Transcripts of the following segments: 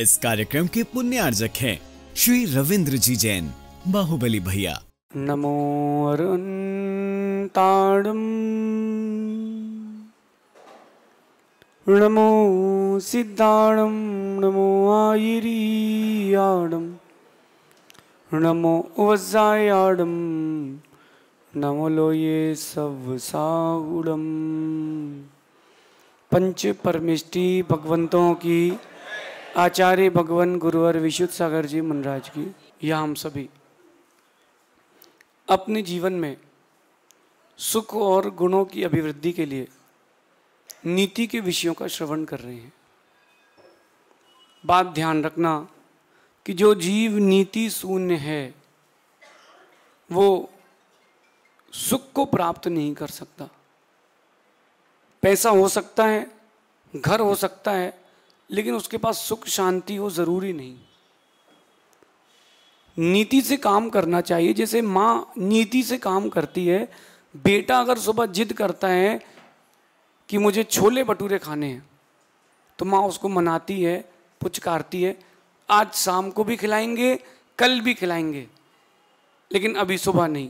इस कार्यक्रम के पुण्यार्जक हैं श्री रविंद्र जी जैन बाहुबली भैया नमो ताड़म नमो सिद्धाणम नमो आयुरीयाडम नमो वज्रायाडम नमो लोये सब सागुड़म पंच परमिष्टि भगवंतों की आचार्य भगवान गुरुवर विशुद्ध सागर जी मनराज की या हम सभी अपने जीवन में सुख और गुणों की अभिवृद्धि के लिए नीति के विषयों का श्रवण कर रहे हैं बात ध्यान रखना कि जो जीव नीति शून्य है वो सुख को प्राप्त नहीं कर सकता पैसा हो सकता है घर हो सकता है लेकिन उसके पास सुख शांति हो ज़रूरी नहीं नीति से काम करना चाहिए जैसे माँ नीति से काम करती है बेटा अगर सुबह जिद करता है कि मुझे छोले भटूरे खाने हैं तो माँ उसको मनाती है पुचकारती है आज शाम को भी खिलाएंगे कल भी खिलाएंगे लेकिन अभी सुबह नहीं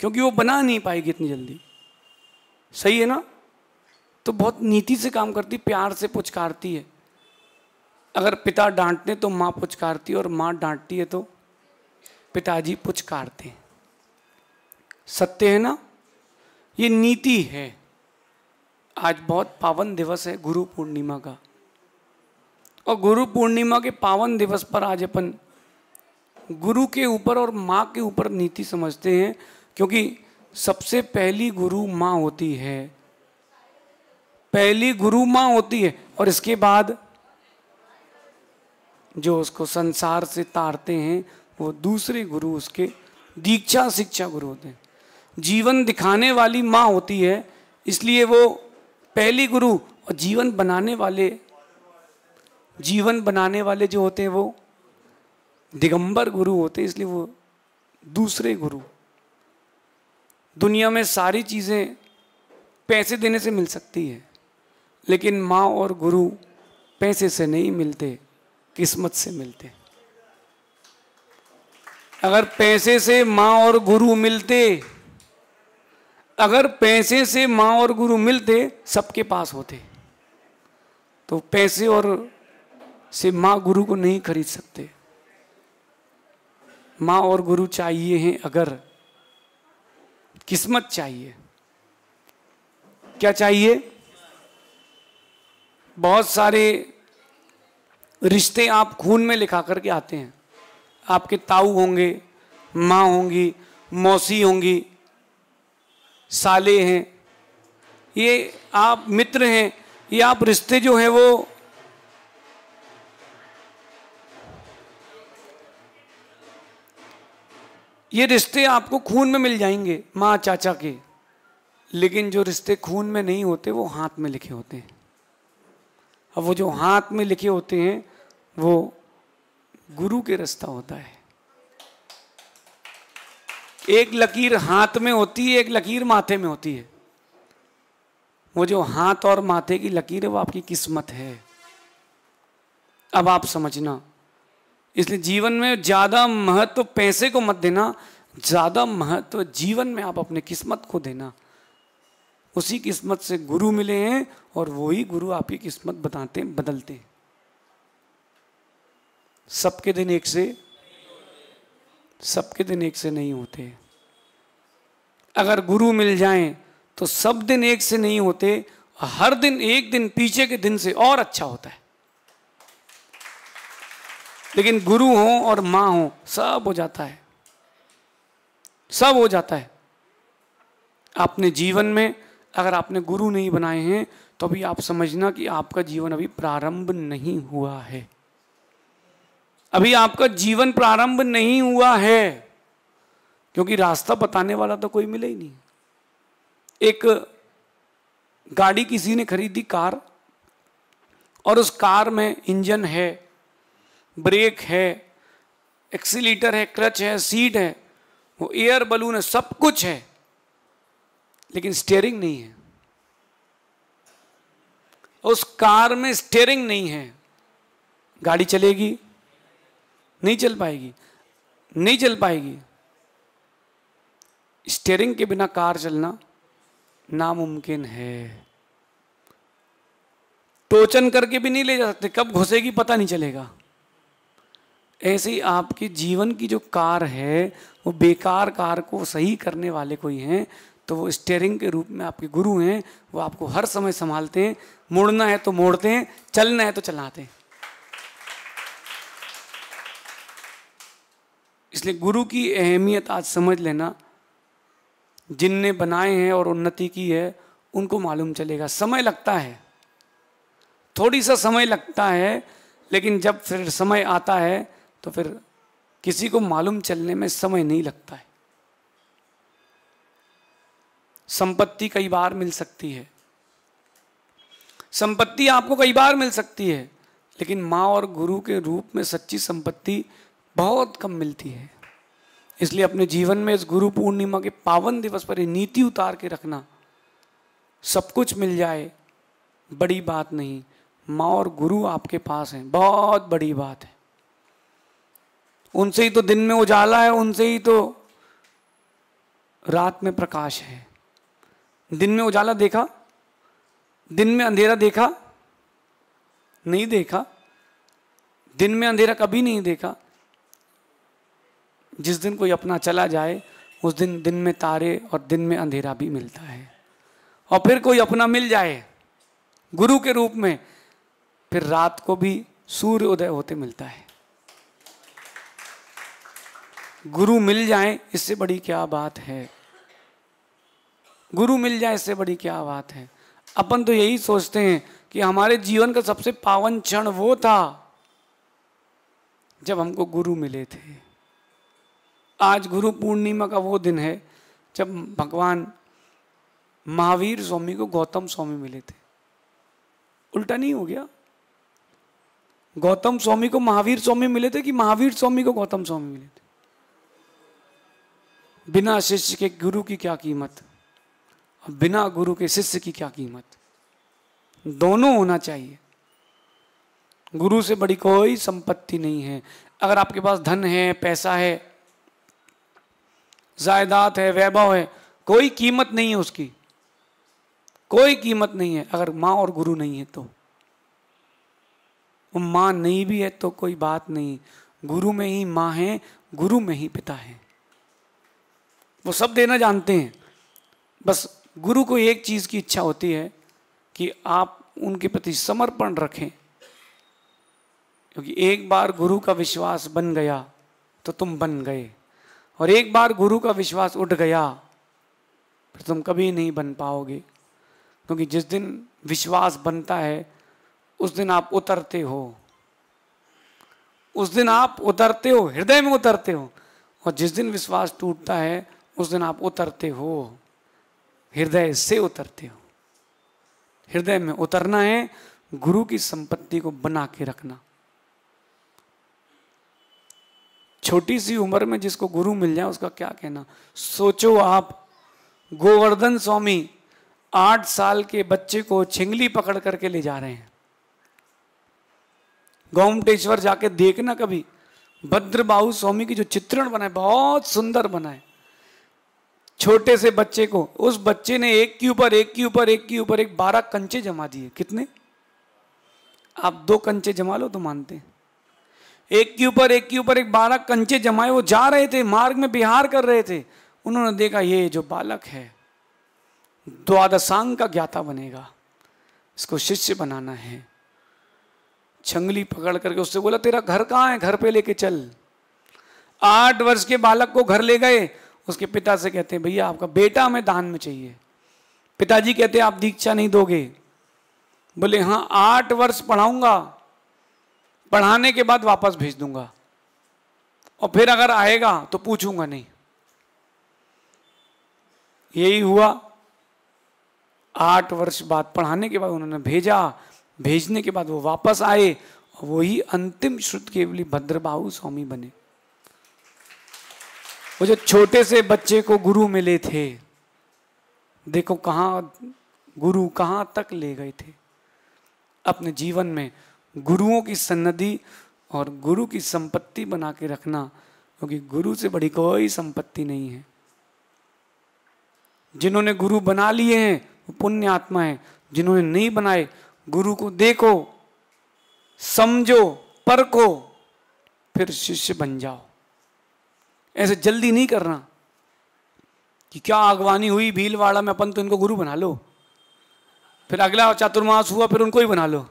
क्योंकि वो बना नहीं पाएगी इतनी जल्दी सही है ना तो बहुत नीति से काम करती प्यार से पुचकारती है अगर पिता डांटते तो माँ पुचकारती है और माँ डांटती है तो पिताजी पुचकारते हैं सत्य है ना ये नीति है आज बहुत पावन दिवस है गुरु पूर्णिमा का और गुरु पूर्णिमा के पावन दिवस पर आज अपन गुरु के ऊपर और माँ के ऊपर नीति समझते हैं क्योंकि सबसे पहली गुरु माँ होती है पहली गुरु माँ होती है और इसके बाद जो उसको संसार से तारते हैं वो दूसरे गुरु उसके दीक्षा शिक्षा गुरु होते हैं जीवन दिखाने वाली माँ होती है इसलिए वो पहली गुरु और जीवन बनाने वाले जीवन बनाने वाले जो होते हैं वो दिगंबर गुरु होते हैं इसलिए वो दूसरे गुरु दुनिया में सारी चीज़ें पैसे देने से मिल सकती है लेकिन माँ और गुरु पैसे से नहीं मिलते किस्मत से मिलते अगर पैसे से माँ और गुरु मिलते अगर पैसे से माँ और गुरु मिलते सबके पास होते तो पैसे और से माँ गुरु को नहीं खरीद सकते माँ और गुरु चाहिए हैं अगर किस्मत चाहिए क्या चाहिए बहुत सारे रिश्ते आप खून में लिखा करके आते हैं आपके ताऊ होंगे माँ होंगी मौसी होंगी साले हैं ये आप मित्र हैं ये आप रिश्ते जो हैं वो ये रिश्ते आपको खून में मिल जाएंगे माँ चाचा के लेकिन जो रिश्ते खून में नहीं होते वो हाथ में लिखे होते हैं और वो जो हाथ में लिखे होते हैं वो गुरु के रास्ता होता है एक लकीर हाथ में होती है एक लकीर माथे में होती है वो जो हाथ और माथे की लकीर है वो आपकी किस्मत है अब आप समझना इसलिए जीवन में ज़्यादा महत्व पैसे को मत देना ज़्यादा महत्व जीवन में आप अपने किस्मत को देना उसी किस्मत से गुरु मिले हैं और वो ही गुरु आपकी किस्मत बताते हैं बदलते हैं सबके दिन एक से सबके दिन एक से नहीं होते अगर गुरु मिल जाए तो सब दिन एक से नहीं होते हर दिन एक दिन पीछे के दिन से और अच्छा होता है लेकिन गुरु हो और मां हो सब हो जाता है सब हो जाता है अपने जीवन में अगर आपने गुरु नहीं बनाए हैं तो अभी आप समझना कि आपका जीवन अभी प्रारंभ नहीं हुआ है अभी आपका जीवन प्रारंभ नहीं हुआ है क्योंकि रास्ता बताने वाला तो कोई मिले ही नहीं एक गाड़ी किसी ने खरीदी कार और उस कार में इंजन है ब्रेक है एक्सीटर है क्लच है सीट है वो एयर बलून है सब कुछ है लेकिन स्टेयरिंग नहीं है उस कार में स्टेयरिंग नहीं है गाड़ी चलेगी नहीं चल पाएगी नहीं चल पाएगी स्टेयरिंग के बिना कार चलना नामुमकिन है टोचन करके भी नहीं ले जा सकते कब घुसेगी पता नहीं चलेगा ऐसे ही आपके जीवन की जो कार है वो बेकार कार को सही करने वाले कोई हैं तो वो स्टेयरिंग के रूप में आपके गुरु हैं वो आपको हर समय संभालते हैं मुड़ना है तो मोड़ते हैं चलना है तो चलाते हैं इसलिए गुरु की अहमियत आज समझ लेना जिनने बनाए हैं और उन्नति की है उनको मालूम चलेगा समय लगता है थोड़ी सा समय लगता है लेकिन जब फिर समय आता है तो फिर किसी को मालूम चलने में समय नहीं लगता है संपत्ति कई बार मिल सकती है संपत्ति आपको कई बार मिल सकती है लेकिन माँ और गुरु के रूप में सच्ची संपत्ति बहुत कम मिलती है इसलिए अपने जीवन में इस गुरु पूर्णिमा के पावन दिवस पर नीति उतार के रखना सब कुछ मिल जाए बड़ी बात नहीं माँ और गुरु आपके पास हैं बहुत बड़ी बात है उनसे ही तो दिन में उजाला है उनसे ही तो रात में प्रकाश है दिन में उजाला देखा दिन में अंधेरा देखा नहीं देखा दिन में अंधेरा कभी नहीं देखा जिस दिन कोई अपना चला जाए उस दिन दिन में तारे और दिन में अंधेरा भी मिलता है और फिर कोई अपना मिल जाए गुरु के रूप में फिर रात को भी सूर्य उदय होते मिलता है गुरु मिल जाए इससे बड़ी क्या बात है गुरु मिल जाए इससे बड़ी क्या बात है अपन तो यही सोचते हैं कि हमारे जीवन का सबसे पावन क्षण वो था जब हमको गुरु मिले थे आज गुरु पूर्णिमा का वो दिन है जब भगवान महावीर स्वामी को गौतम स्वामी मिले थे उल्टा नहीं हो गया गौतम स्वामी को महावीर स्वामी मिले थे कि महावीर स्वामी को गौतम स्वामी मिले थे बिना शिष्य के गुरु की क्या कीमत बिना गुरु के शिष्य की क्या कीमत दोनों होना चाहिए गुरु से बड़ी कोई संपत्ति नहीं है अगर आपके पास धन है पैसा है जायदाद है वैभव है कोई कीमत नहीं है उसकी कोई कीमत नहीं है अगर माँ और गुरु नहीं है तो माँ नहीं भी है तो कोई बात नहीं गुरु में ही माँ है गुरु में ही पिता है वो सब देना जानते हैं बस गुरु को एक चीज़ की इच्छा होती है कि आप उनके प्रति समर्पण रखें क्योंकि एक बार गुरु का विश्वास बन गया तो तुम बन गए और एक बार गुरु का विश्वास उठ गया फिर तुम कभी नहीं बन पाओगे क्योंकि जिस दिन विश्वास बनता है उस दिन आप उतरते हो उस दिन आप उतरते हो हृदय में उतरते हो और जिस दिन विश्वास टूटता है उस दिन आप उतरते हो हृदय से उतरते हो हृदय में उतरना है गुरु की संपत्ति को बना के रखना छोटी सी उम्र में जिसको गुरु मिल जाए उसका क्या कहना सोचो आप गोवर्धन स्वामी आठ साल के बच्चे को छिंगली पकड़ करके ले जा रहे हैं गौमटेश्वर जाके देखना कभी भद्रबाहू स्वामी की जो चित्रण बना है बहुत सुंदर बना है छोटे से बच्चे को उस बच्चे ने एक के ऊपर एक के ऊपर एक के ऊपर एक बारह कंचे जमा दिए कितने आप दो कंचे जमा लो तो मानते एक के ऊपर एक के ऊपर एक बारह कंचे जमाए वो जा रहे थे मार्ग में बिहार कर रहे थे उन्होंने देखा ये जो बालक है द्वादशांग का ज्ञाता बनेगा इसको शिष्य बनाना है छंगली पकड़ करके उससे बोला तेरा घर कहाँ है घर पे लेके चल आठ वर्ष के बालक को घर ले गए उसके पिता से कहते हैं भैया आपका बेटा हमें दान में चाहिए पिताजी कहते हैं आप दीक्षा नहीं दोगे बोले हाँ आठ वर्ष पढ़ाऊंगा पढ़ाने के बाद वापस भेज दूंगा और फिर अगर आएगा तो पूछूंगा नहीं यही हुआ आठ वर्ष बाद पढ़ाने के बाद उन्होंने भेजा भेजने के बाद वो वापस आए और वही अंतिम श्रुत केवली भद्रबाहु स्वामी बने वो जो छोटे से बच्चे को गुरु मिले थे देखो कहाँ गुरु कहाँ तक ले गए थे अपने जीवन में गुरुओं की सन्नति और गुरु की संपत्ति बना के रखना क्योंकि गुरु से बड़ी कोई संपत्ति नहीं है जिन्होंने गुरु बना लिए हैं वो पुण्य आत्मा है जिन्होंने नहीं बनाए गुरु को देखो समझो परखो फिर शिष्य बन जाओ ऐसे जल्दी नहीं करना कि क्या अगवानी हुई भीलवाड़ा में अपन तो इनको गुरु बना लो फिर अगला चातुर्मास हुआ फिर उनको ही बना लो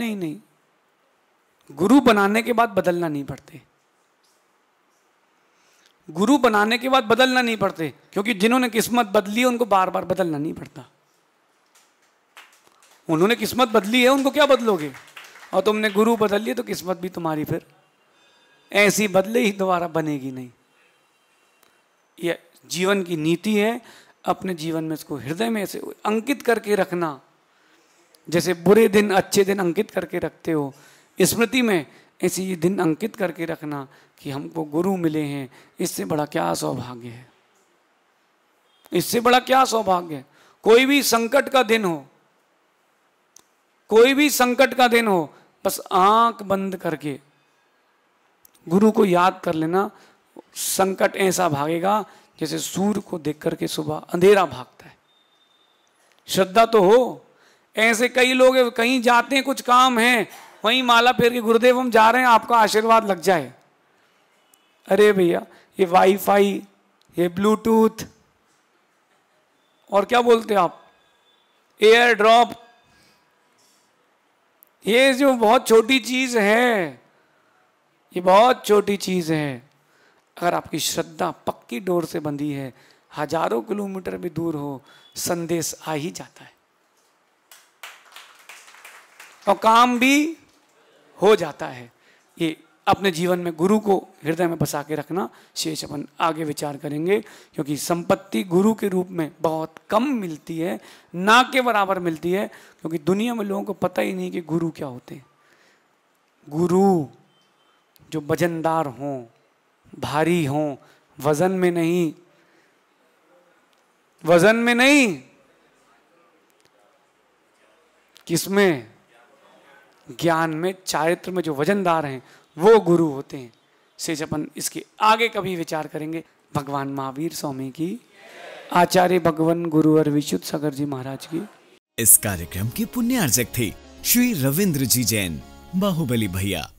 नहीं नहीं गुरु बनाने के बाद बदलना नहीं पड़ते गुरु बनाने के बाद बदलना नहीं पड़ते क्योंकि जिन्होंने किस्मत बदली है उनको बार बार बदलना नहीं पड़ता उन्होंने किस्मत बदली है उनको क्या बदलोगे और तुमने गुरु बदल लिए तो किस्मत भी तुम्हारी फिर ऐसी बदले ही दोबारा बनेगी नहीं यह जीवन की नीति है अपने जीवन में इसको हृदय में ऐसे अंकित करके रखना जैसे बुरे दिन अच्छे दिन अंकित करके रखते हो स्मृति में ऐसे ये दिन अंकित करके रखना कि हमको गुरु मिले हैं इससे बड़ा क्या सौभाग्य है इससे बड़ा क्या सौभाग्य है कोई भी संकट का दिन हो कोई भी संकट का दिन हो बस आंख बंद करके गुरु को याद कर लेना संकट ऐसा भागेगा जैसे सूर्य को देख करके सुबह अंधेरा भागता है श्रद्धा तो हो ऐसे कई लोग कहीं जाते हैं कुछ काम है वहीं माला फेर के गुरुदेव हम जा रहे हैं आपका आशीर्वाद लग जाए अरे भैया ये वाईफाई ये ब्लूटूथ और क्या बोलते आप एयर ड्रॉप ये जो बहुत छोटी चीज है ये बहुत छोटी चीज़ है अगर आपकी श्रद्धा पक्की डोर से बंधी है हजारों किलोमीटर भी दूर हो संदेश आ ही जाता है और काम भी हो जाता है ये अपने जीवन में गुरु को हृदय में बसा के रखना शेष अपन आगे विचार करेंगे क्योंकि संपत्ति गुरु के रूप में बहुत कम मिलती है ना के बराबर मिलती है क्योंकि दुनिया में लोगों को पता ही नहीं कि गुरु क्या होते हैं गुरु जो वजनदार हों भारी हों वजन में नहीं वजन में नहीं किसमें ज्ञान में चारित्र में जो वजनदार हैं वो गुरु होते हैं शेष अपन इसके आगे कभी विचार करेंगे भगवान महावीर स्वामी की आचार्य भगवान गुरु और विशुद्ध सागर जी महाराज की इस कार्यक्रम के पुण्य अर्जक थे श्री रविंद्र जी जैन बाहुबली भैया